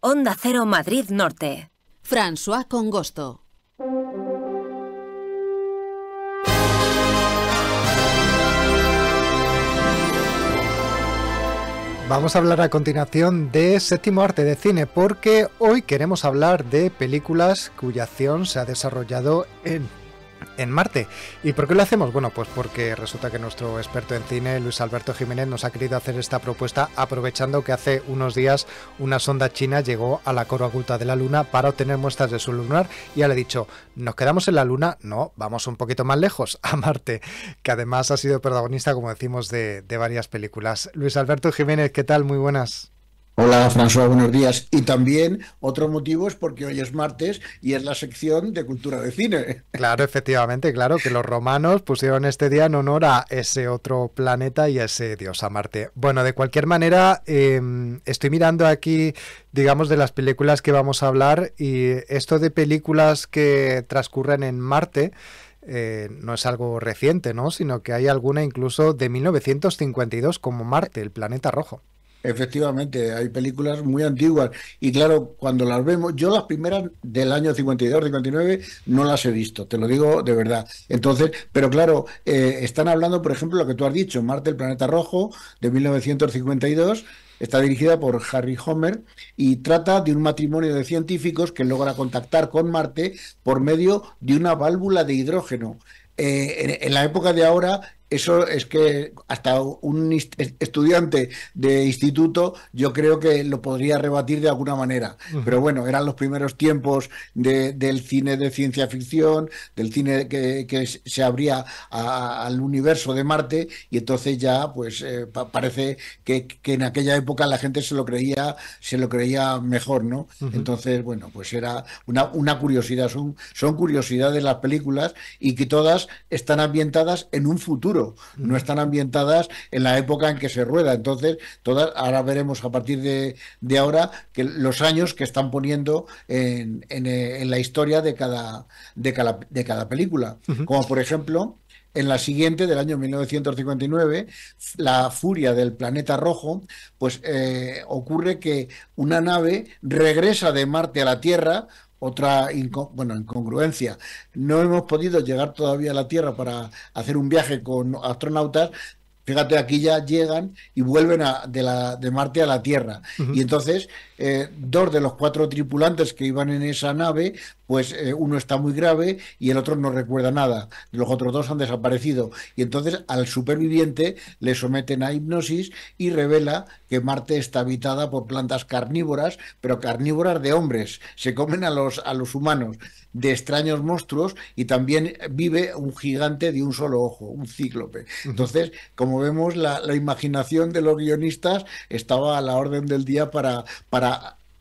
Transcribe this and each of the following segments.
Onda Cero Madrid Norte. François Congosto. Vamos a hablar a continuación de séptimo arte de cine porque hoy queremos hablar de películas cuya acción se ha desarrollado en en Marte. ¿Y por qué lo hacemos? Bueno, pues porque resulta que nuestro experto en cine, Luis Alberto Jiménez, nos ha querido hacer esta propuesta aprovechando que hace unos días una sonda china llegó a la oculta de la Luna para obtener muestras de su lunar y ya le dicho, ¿nos quedamos en la Luna? No, vamos un poquito más lejos, a Marte, que además ha sido protagonista, como decimos, de, de varias películas. Luis Alberto Jiménez, ¿qué tal? Muy buenas. Hola, François, buenos días. Y también otro motivo es porque hoy es martes y es la sección de cultura de cine. Claro, efectivamente, claro, que los romanos pusieron este día en honor a ese otro planeta y a ese dios, a Marte. Bueno, de cualquier manera, em, estoy mirando aquí, digamos, de las películas que vamos a hablar y esto de películas que transcurren en Marte. Eh, no es algo reciente, ¿no? Sino que hay alguna incluso de 1952 como Marte, el planeta rojo. Efectivamente, hay películas muy antiguas y claro, cuando las vemos, yo las primeras del año 52, 59 no las he visto, te lo digo de verdad. Entonces, pero claro, eh, están hablando, por ejemplo, lo que tú has dicho, Marte el planeta rojo de 1952, está dirigida por Harry Homer y trata de un matrimonio de científicos que logra contactar con Marte por medio de una válvula de hidrógeno. Eh, en, la época de ahora eso es que hasta un estudiante de instituto yo creo que lo podría rebatir de alguna manera. Pero bueno, eran los primeros tiempos del cine de ciencia ficción, del cine que, se abría al universo de Marte y entonces ya pues eh, parece que, en aquella época la gente se lo creía, se lo creía mejor, ¿no? Entonces, bueno, pues era una, curiosidad, son curiosidades las películas y que todas están ambientadas en un futuro no están ambientadas en la época en que se rueda. Entonces, todas, ahora veremos a partir de, ahora que los años que están poniendo en, eh, la historia de cada, de película. Como por ejemplo, en la siguiente, del año 1959, la furia del planeta rojo, pues eh, ocurre que una nave regresa de Marte a la Tierra otra incongruencia. No hemos podido llegar todavía a la Tierra para hacer un viaje con astronautas. Fíjate, aquí ya llegan y vuelven de, la, de Marte a la Tierra. Y entonces eh, dos de los cuatro tripulantes que iban en esa nave, pues eh, uno está muy grave y el otro no recuerda nada. Los otros dos han desaparecido. Y entonces al superviviente le someten a hipnosis y revela que Marte está habitada por plantas carnívoras, pero carnívoras de hombres. Se comen a los, a los humanos de extraños monstruos y también vive un gigante de un solo ojo, un cíclope. Entonces, como vemos, la, la imaginación de los guionistas estaba a la orden del día para, para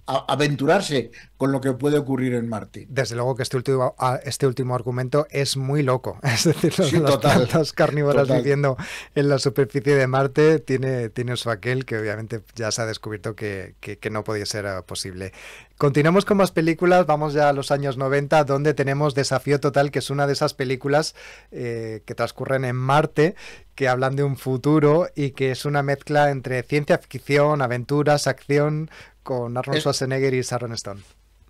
aventurarse con lo que puede ocurrir en Marte. Desde luego que este último, este último argumento es muy loco. Es decir, las carnívoras viviendo en la superficie de Marte tiene, tiene su aquel que obviamente ya se ha descubierto que, no podía ser eh, posible. Continuamos con más películas, vamos ya a los años 90, donde tenemos Desafío Total, que es una de esas películas eh, que transcurren en Marte, que hablan de un futuro y que es una mezcla entre ciencia ficción, aventuras, acción, con Arnold Schwarzenegger y Sharon Stone.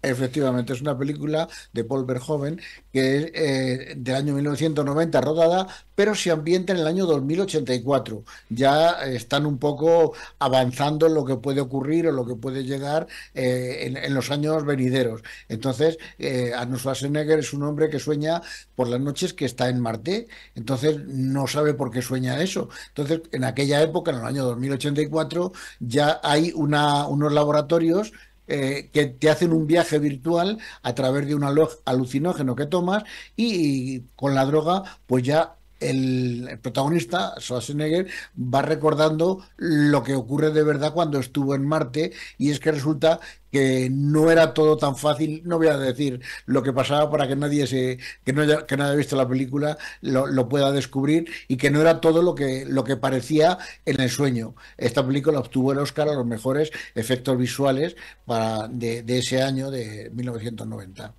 Efectivamente, es una película de Paul Verhoeven que es eh, del año 1990 rodada, pero se ambienta en el año 2084. Ya están un poco avanzando en lo que puede ocurrir o lo que puede llegar eh, en, los años venideros. Entonces, eh, Arnold Schwarzenegger es un hombre que sueña por las noches que está en Marte, entonces no sabe por qué sueña eso. Entonces, en aquella época, en el año 2084, ya hay unos laboratorios eh, que te hacen un viaje virtual a través de un alucinógeno que tomas y con la droga pues ya el, protagonista, Schwarzenegger, va recordando lo que ocurre de verdad cuando estuvo en Marte y es que resulta que no era todo tan fácil, no voy a decir lo que pasaba para que nadie se, que no haya, visto la película lo, pueda descubrir y que no era todo lo que, lo que parecía en el sueño. Esta película obtuvo el Oscar a los mejores efectos visuales para, de ese año de 1990.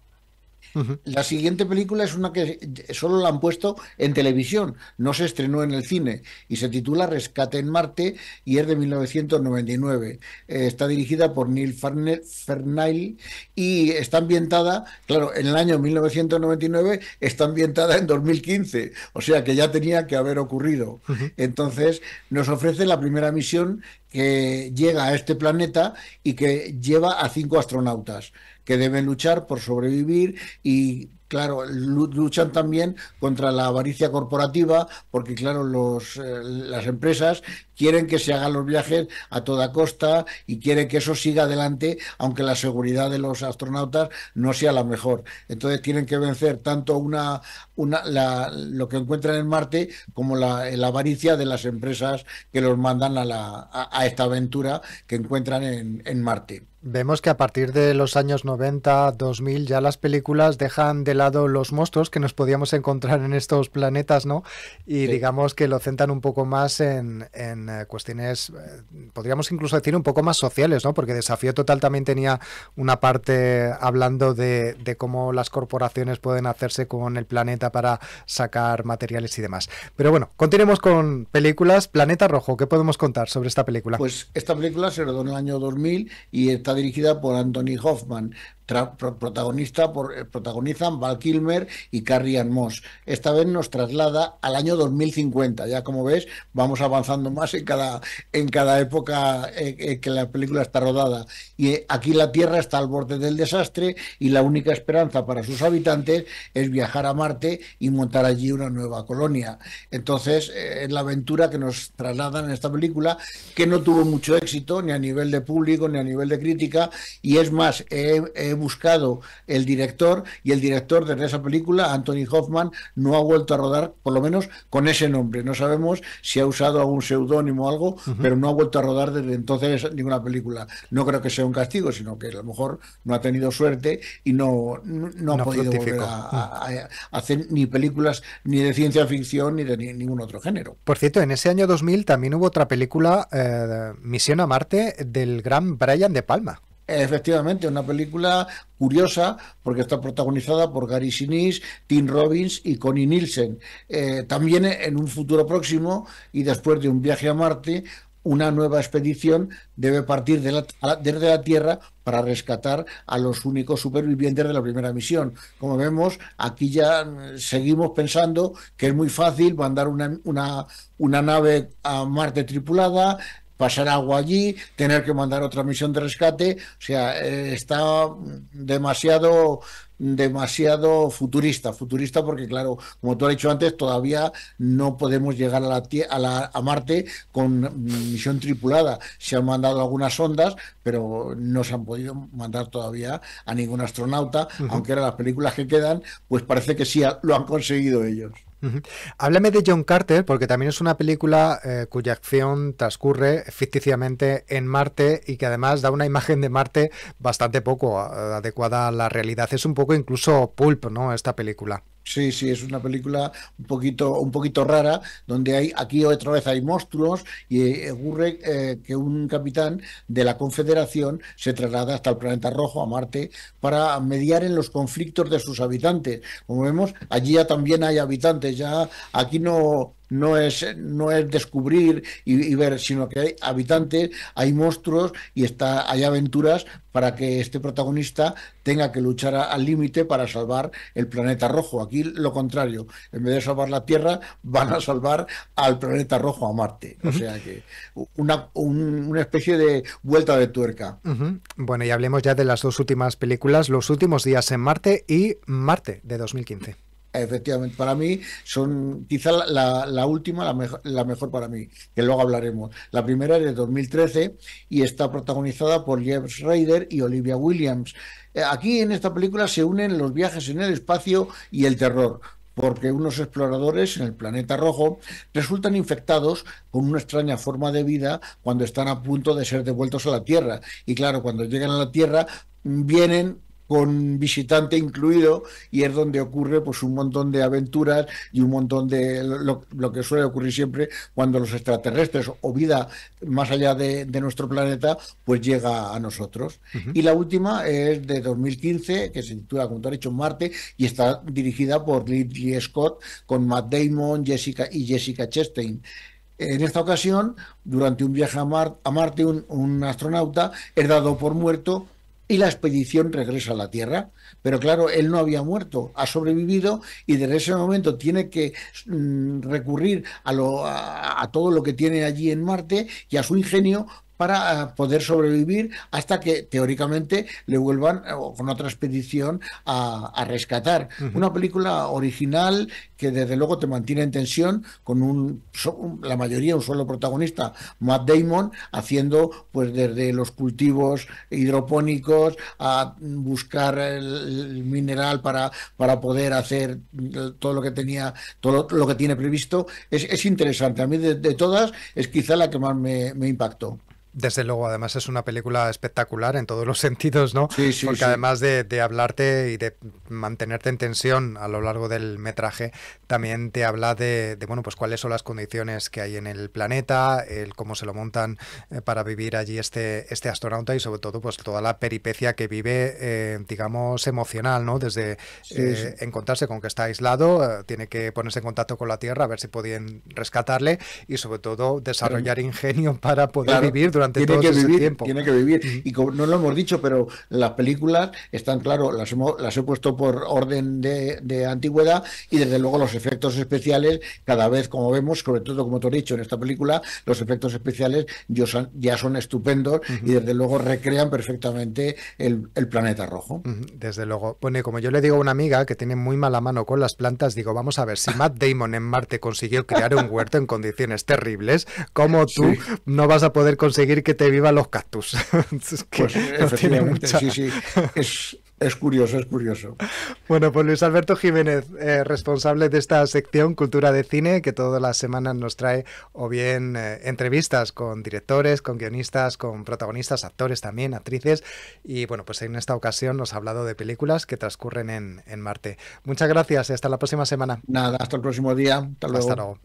La siguiente película es una que solo la han puesto en televisión, no se estrenó en el cine y se titula Rescate en Marte y es de 1999. Eh, está dirigida por Neil Fernail y está ambientada, claro, en el año 1999 está ambientada en 2015, o sea que ya tenía que haber ocurrido. Entonces nos ofrece la primera misión que llega a este planeta y que lleva a cinco astronautas que deben luchar por sobrevivir y claro, luchan también contra la avaricia corporativa, porque claro, los, eh, las empresas quieren que se hagan los viajes a toda costa y quieren que eso siga adelante, aunque la seguridad de los astronautas no sea la mejor. Entonces tienen que vencer tanto una la, lo que encuentran en Marte como la, avaricia de las empresas que los mandan a, la, a, esta aventura que encuentran en, en Marte. Vemos que a partir de los años 90, 2000, ya las películas dejan de lado los monstruos que nos podíamos encontrar en estos planetas, ¿no? Y digamos que lo centran un poco más en, eh, cuestiones, eh, podríamos incluso decir un poco más sociales, ¿no? Porque Desafío Total también tenía una parte hablando de cómo las corporaciones pueden hacerse con el planeta para sacar materiales y demás. Pero bueno, continuemos con películas. Planeta Rojo, ¿qué podemos contar sobre esta película? Pues esta película se rodó en el año 2000 y está dirigida por Anthony Hoffman protagonista por, eh, protagonizan Val Kilmer y Carrie Moss. Esta vez nos traslada al año 2050. Ya como ves, vamos avanzando más en cada, en cada época eh, eh, que la película está rodada. Y aquí la Tierra está al borde del desastre y la única esperanza para sus habitantes es viajar a Marte y montar allí una nueva colonia. Entonces, es la aventura que nos trasladan en esta película, que no tuvo mucho éxito ni a nivel de público ni a nivel de crítica, y es más, buscado el director y el director de esa película, Anthony Hoffman, no ha vuelto a rodar, por lo menos con ese nombre. No sabemos si ha usado algún seudónimo o algo, pero no ha vuelto a rodar desde entonces ninguna película. No creo que sea un castigo, sino que a lo mejor no ha tenido suerte y no, no, ha podido mm. hacer ni películas ni de ciencia ficción ni de ningún otro género. Por cierto, en ese año 2000 también hubo otra película, eh, Misión a Marte, del gran Brian De Palma. Efectivamente, una película curiosa porque está protagonizada por Gary Sinise, Tim Robbins y Connie Nielsen. Eh, también en un futuro próximo y después de un viaje a Marte, una nueva expedición debe partir de la, desde la Tierra para rescatar a los únicos supervivientes de la primera misión. Como vemos, aquí ya mm, seguimos pensando que es muy fácil mandar una, una, una nave a Marte tripulada, pasar agua allí, tener que mandar otra misión de rescate, o sea, eh, está demasiado demasiado futurista, futurista porque claro, como tú has dicho antes, todavía no podemos llegar a la, a, a Marte con misión tripulada. Se han mandado algunas ondas, pero no se han podido mandar todavía a ningún astronauta, aunque eran las películas que quedan, pues parece que sí lo han conseguido ellos. Háblame de John Carter, porque también es una película eh, cuya acción transcurre ficticiamente en Marte y que además da una imagen de Marte bastante poco eh, adecuada a la realidad. Es un poco incluso pulp, ¿no? Esta película. Sí, sí, es una película un poquito, un poquito rara, donde hay aquí otra vez hay monstruos y eh, ocurre eh, que un capitán de la Confederación se traslada hasta el planeta rojo, a Marte, para mediar en los conflictos de sus habitantes. Como vemos, allí ya también hay habitantes, ya aquí no, no es, no es descubrir y, ver, sino que hay habitantes, hay monstruos y está, hay aventuras para que este protagonista tenga que luchar al límite para salvar el planeta rojo. Aquí lo contrario, en vez de salvar la Tierra, van a salvar al planeta rojo, a Marte. O sea que una, una, especie de vuelta de tuerca. Bueno, y hablemos ya de las dos últimas películas, Los últimos días en Marte y Marte de 2015. Efectivamente, para mí son quizá la, última, la, mejor, para mí, que luego hablaremos. La primera es de 2013 y está protagonizada por Jeff Schrader y Olivia Williams. Eh, aquí en esta película se unen los viajes en el espacio y el terror, porque unos exploradores en el planeta rojo resultan infectados con una extraña forma de vida cuando están a punto de ser devueltos a la Tierra. Y claro, cuando llegan a la Tierra vienen con visitante incluido, y es donde ocurre pues un montón de aventuras y un montón de lo, que suele ocurrir siempre cuando los extraterrestres o vida más allá de, nuestro planeta pues llega a nosotros. Y la última es de 2015, que se titula, como te dicho, Marte, y está dirigida por Ridley Scott con Matt Damon Jessica y Jessica Chastain. En esta ocasión, durante un viaje a, a Marte, un, un astronauta es dado por muerto y la expedición regresa a la Tierra. Pero claro, él no había muerto, ha sobrevivido y desde ese momento tiene que mm, recurrir a, a, todo lo que tiene allí en Marte y a su ingenio para eh, poder sobrevivir hasta que teóricamente le vuelvan eh, con otra expedición a, rescatar. Una película original que desde luego te mantiene en tensión con la mayoría un solo protagonista, Matt Damon, haciendo pues desde los cultivos hidropónicos a buscar el, mineral para, para poder hacer mm, todo lo que tenía, todo lo, que tiene previsto. Es, interesante. A mí de, todas es quizá la que más me impactó. Desde luego, además es una película espectacular en todos los sentidos, ¿no? Sí, Porque además de, hablarte y de mantenerte en tensión a lo largo del metraje, también te habla de, bueno, pues cuáles son las condiciones que hay en el planeta, el cómo se lo montan eh, para vivir allí este, este astronauta y sobre todo, pues toda la peripecia que vive, eh, digamos, emocional, ¿no? Desde eh, encontrarse con que está aislado, tiene que ponerse en contacto con la Tierra a ver si podían rescatarle y sobre todo desarrollar ingenio para poder vivir durante tiene que vivir, Tiene que vivir. Y no lo hemos dicho, pero las películas están, claro, las, las he puesto por orden de, antigüedad y desde luego los efectos especiales, cada vez como vemos, sobre todo como te he dicho en esta película, los efectos especiales ya son estupendos y desde luego recrean perfectamente el, planeta rojo. Desde luego. Pone, como yo le digo a una amiga que tiene muy mala mano con las plantas, digo, vamos a ver, si Matt Damon en Marte consiguió crear un huerto en condiciones terribles, como tú no vas a poder conseguir que te vivan los cactus. es pues, sí, sí. Es, curioso, es curioso. Bueno, pues Luis Alberto Jiménez, eh, responsable de esta sección Cultura de Cine, que todas las semanas nos trae o bien eh, entrevistas con directores, con guionistas, con protagonistas, actores también, actrices. Y bueno, pues en esta ocasión nos ha hablado de películas que transcurren en, Marte. Muchas gracias y hasta la próxima semana. Nada, hasta el próximo día. Hasta luego.